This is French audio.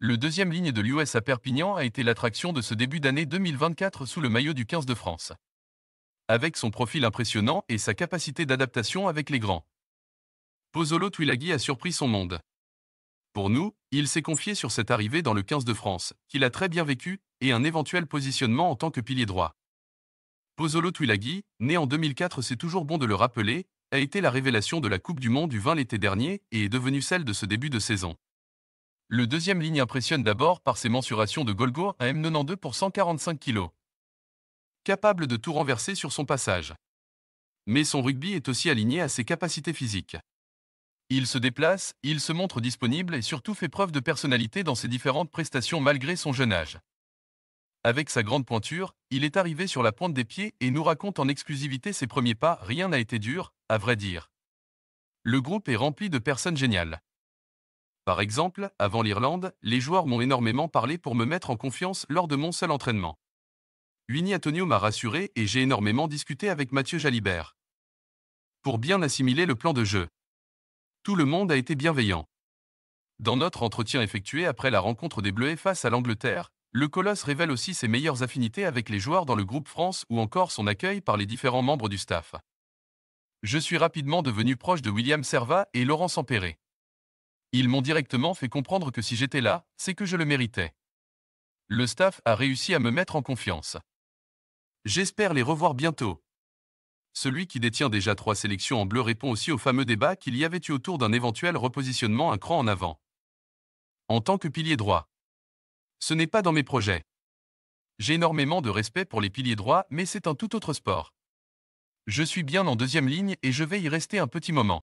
Le deuxième ligne de l'US à Perpignan a été l'attraction de ce début d'année 2024 sous le maillot du 15 de France. Avec son profil impressionnant et sa capacité d'adaptation avec les grands. Pozzolo Twilaghi a surpris son monde. Pour nous, il s'est confié sur cette arrivée dans le 15 de France, qu'il a très bien vécu, et un éventuel positionnement en tant que pilier droit. Pozzolo Twilaghi, né en 2004, c'est toujours bon de le rappeler, a été la révélation de la Coupe du Monde du 20 l'été dernier et est devenue celle de ce début de saison. Le deuxième ligne impressionne d'abord par ses mensurations de Golgo à M92 pour 145 kg. Capable de tout renverser sur son passage. Mais son rugby est aussi aligné à ses capacités physiques. Il se déplace, il se montre disponible et surtout fait preuve de personnalité dans ses différentes prestations malgré son jeune âge. Avec sa grande pointure, il est arrivé sur la pointe des pieds et nous raconte en exclusivité ses premiers pas. Rien n'a été dur, à vrai dire. Le groupe est rempli de personnes géniales. Par exemple, avant l'Irlande, les joueurs m'ont énormément parlé pour me mettre en confiance lors de mon seul entraînement. Winnie Antonio m'a rassuré et j'ai énormément discuté avec Mathieu Jalibert. Pour bien assimiler le plan de jeu. Tout le monde a été bienveillant. Dans notre entretien effectué après la rencontre des Bleus face à l'Angleterre, le Colosse révèle aussi ses meilleures affinités avec les joueurs dans le groupe France ou encore son accueil par les différents membres du staff. Je suis rapidement devenu proche de William Servat et Laurence Empéré. Ils m'ont directement fait comprendre que si j'étais là, c'est que je le méritais. Le staff a réussi à me mettre en confiance. J'espère les revoir bientôt. Celui qui détient déjà trois sélections en bleu répond aussi au fameux débat qu'il y avait eu autour d'un éventuel repositionnement un cran en avant. En tant que pilier droit. Ce n'est pas dans mes projets. J'ai énormément de respect pour les piliers droits, mais c'est un tout autre sport. Je suis bien en deuxième ligne et je vais y rester un petit moment.